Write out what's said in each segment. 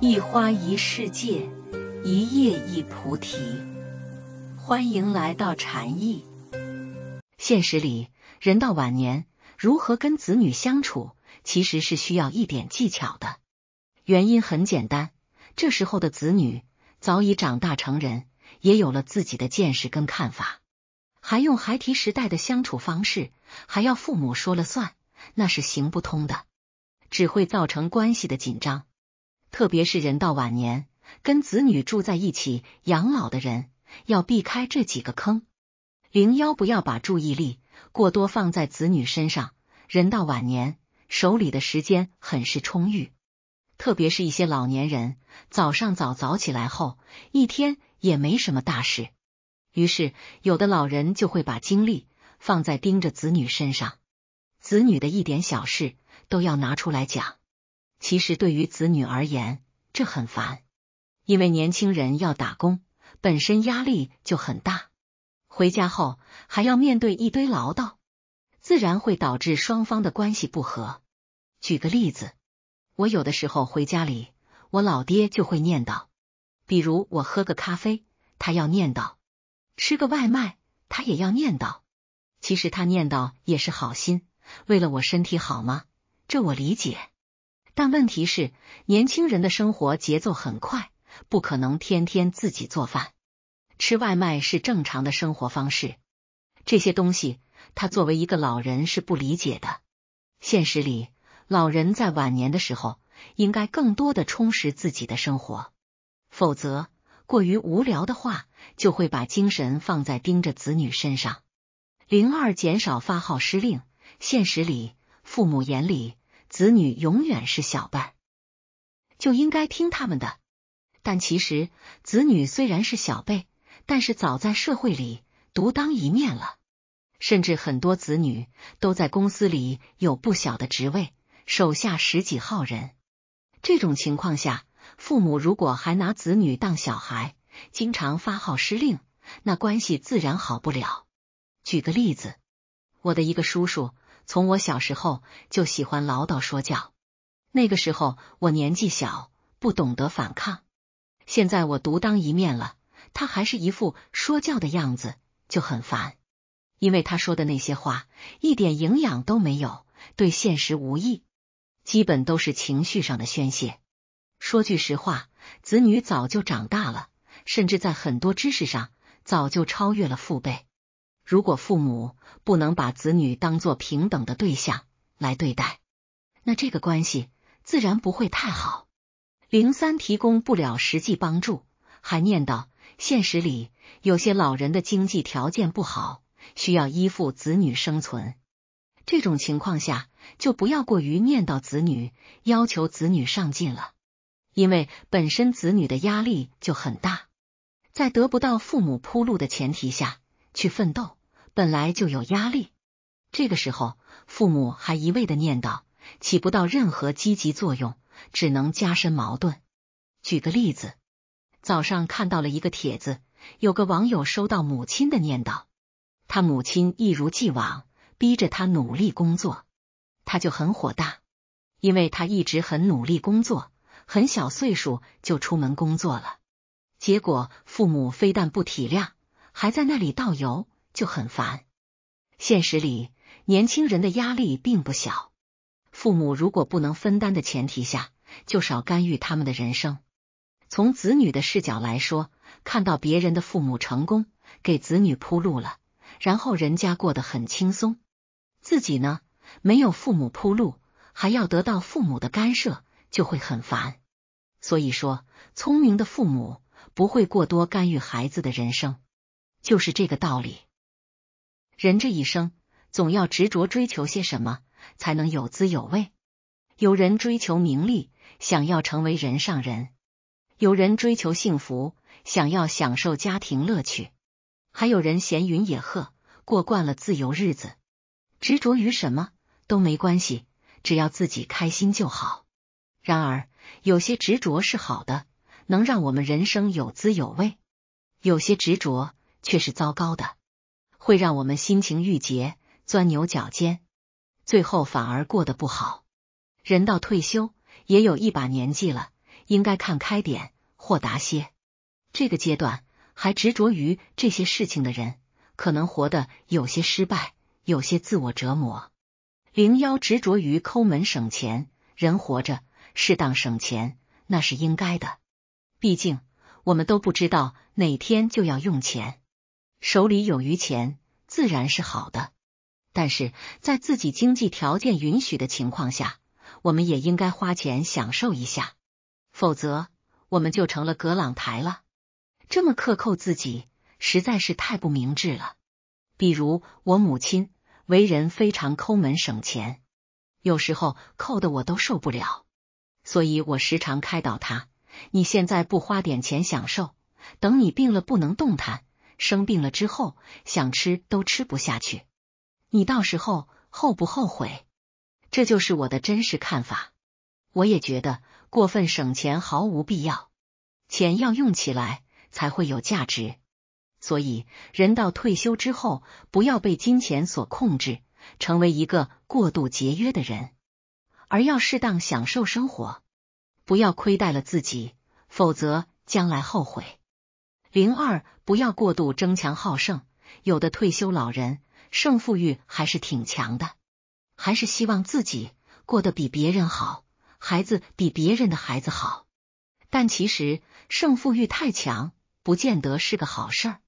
一花一世界，一叶一菩提。欢迎来到禅意。现实里，人到晚年如何跟子女相处，其实是需要一点技巧的。原因很简单，这时候的子女早已长大成人，也有了自己的见识跟看法，还用孩提时代的相处方式，还要父母说了算，那是行不通的，只会造成关系的紧张。特别是人到晚年，跟子女住在一起养老的人，要避开这几个坑。零幺，不要把注意力过多放在子女身上。人到晚年，手里的时间很是充裕，特别是一些老年人，早上早早起来后，一天也没什么大事。于是，有的老人就会把精力放在盯着子女身上，子女的一点小事都要拿出来讲。其实对于子女而言，这很烦，因为年轻人要打工，本身压力就很大，回家后还要面对一堆唠叨，自然会导致双方的关系不和。举个例子，我有的时候回家里，我老爹就会念叨，比如我喝个咖啡，他要念叨；吃个外卖，他也要念叨。其实他念叨也是好心，为了我身体好吗？这我理解。但问题是，年轻人的生活节奏很快，不可能天天自己做饭，吃外卖是正常的生活方式。这些东西，他作为一个老人是不理解的。现实里，老人在晚年的时候，应该更多的充实自己的生活，否则过于无聊的话，就会把精神放在盯着子女身上。零二减少发号施令，现实里，父母眼里。子女永远是小辈，就应该听他们的。但其实，子女虽然是小辈，但是早在社会里独当一面了。甚至很多子女都在公司里有不小的职位，手下十几号人。这种情况下，父母如果还拿子女当小孩，经常发号施令，那关系自然好不了。举个例子，我的一个叔叔。从我小时候就喜欢唠叨说教，那个时候我年纪小，不懂得反抗。现在我独当一面了，他还是一副说教的样子，就很烦。因为他说的那些话一点营养都没有，对现实无益，基本都是情绪上的宣泄。说句实话，子女早就长大了，甚至在很多知识上早就超越了父辈。如果父母不能把子女当做平等的对象来对待，那这个关系自然不会太好。零三提供不了实际帮助，还念叨。现实里有些老人的经济条件不好，需要依附子女生存。这种情况下，就不要过于念叨子女，要求子女上进了，因为本身子女的压力就很大，在得不到父母铺路的前提下去奋斗。本来就有压力，这个时候父母还一味的念叨，起不到任何积极作用，只能加深矛盾。举个例子，早上看到了一个帖子，有个网友收到母亲的念叨，他母亲一如既往逼着他努力工作，他就很火大，因为他一直很努力工作，很小岁数就出门工作了，结果父母非但不体谅，还在那里倒油。就很烦。现实里，年轻人的压力并不小。父母如果不能分担的前提下，就少干预他们的人生。从子女的视角来说，看到别人的父母成功，给子女铺路了，然后人家过得很轻松，自己呢没有父母铺路，还要得到父母的干涉，就会很烦。所以说，聪明的父母不会过多干预孩子的人生，就是这个道理。人这一生，总要执着追求些什么，才能有滋有味。有人追求名利，想要成为人上人；有人追求幸福，想要享受家庭乐趣；还有人闲云野鹤，过惯了自由日子。执着于什么都没关系，只要自己开心就好。然而，有些执着是好的，能让我们人生有滋有味；有些执着却是糟糕的。会让我们心情郁结，钻牛角尖，最后反而过得不好。人到退休，也有一把年纪了，应该看开点，豁达些。这个阶段还执着于这些事情的人，可能活得有些失败，有些自我折磨。零幺执着于抠门省钱，人活着适当省钱那是应该的，毕竟我们都不知道哪天就要用钱。手里有余钱，自然是好的。但是在自己经济条件允许的情况下，我们也应该花钱享受一下，否则我们就成了葛朗台了。这么克扣自己，实在是太不明智了。比如我母亲，为人非常抠门省钱，有时候扣的我都受不了，所以我时常开导她：“你现在不花点钱享受，等你病了不能动弹。”生病了之后，想吃都吃不下去。你到时候后不后悔？这就是我的真实看法。我也觉得过分省钱毫无必要，钱要用起来才会有价值。所以，人到退休之后，不要被金钱所控制，成为一个过度节约的人，而要适当享受生活，不要亏待了自己，否则将来后悔。零二不要过度争强好胜，有的退休老人胜负欲还是挺强的，还是希望自己过得比别人好，孩子比别人的孩子好。但其实胜负欲太强，不见得是个好事儿，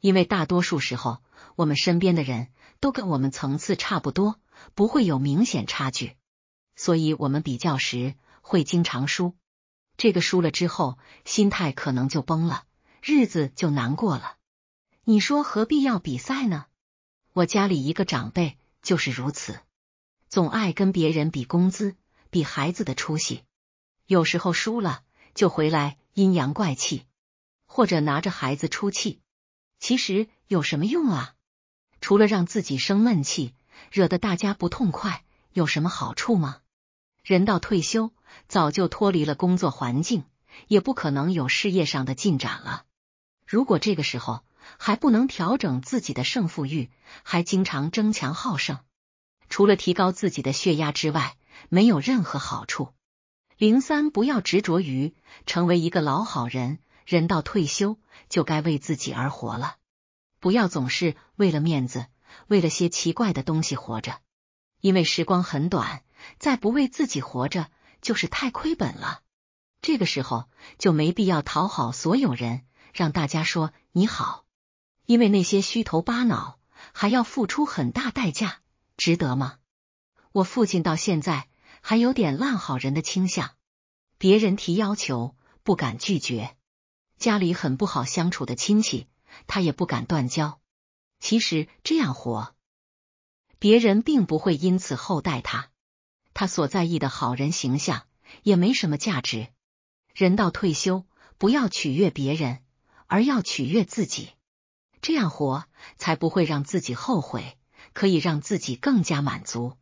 因为大多数时候我们身边的人都跟我们层次差不多，不会有明显差距，所以我们比较时会经常输。这个输了之后，心态可能就崩了。日子就难过了。你说何必要比赛呢？我家里一个长辈就是如此，总爱跟别人比工资、比孩子的出息。有时候输了就回来阴阳怪气，或者拿着孩子出气。其实有什么用啊？除了让自己生闷气，惹得大家不痛快，有什么好处吗？人到退休，早就脱离了工作环境，也不可能有事业上的进展了。如果这个时候还不能调整自己的胜负欲，还经常争强好胜，除了提高自己的血压之外，没有任何好处。零三，不要执着于成为一个老好人，人到退休就该为自己而活了。不要总是为了面子，为了些奇怪的东西活着，因为时光很短，再不为自己活着就是太亏本了。这个时候就没必要讨好所有人。让大家说你好，因为那些虚头巴脑还要付出很大代价，值得吗？我父亲到现在还有点烂好人的倾向，别人提要求不敢拒绝，家里很不好相处的亲戚他也不敢断交。其实这样活，别人并不会因此厚待他，他所在意的好人形象也没什么价值。人到退休，不要取悦别人。而要取悦自己，这样活才不会让自己后悔，可以让自己更加满足。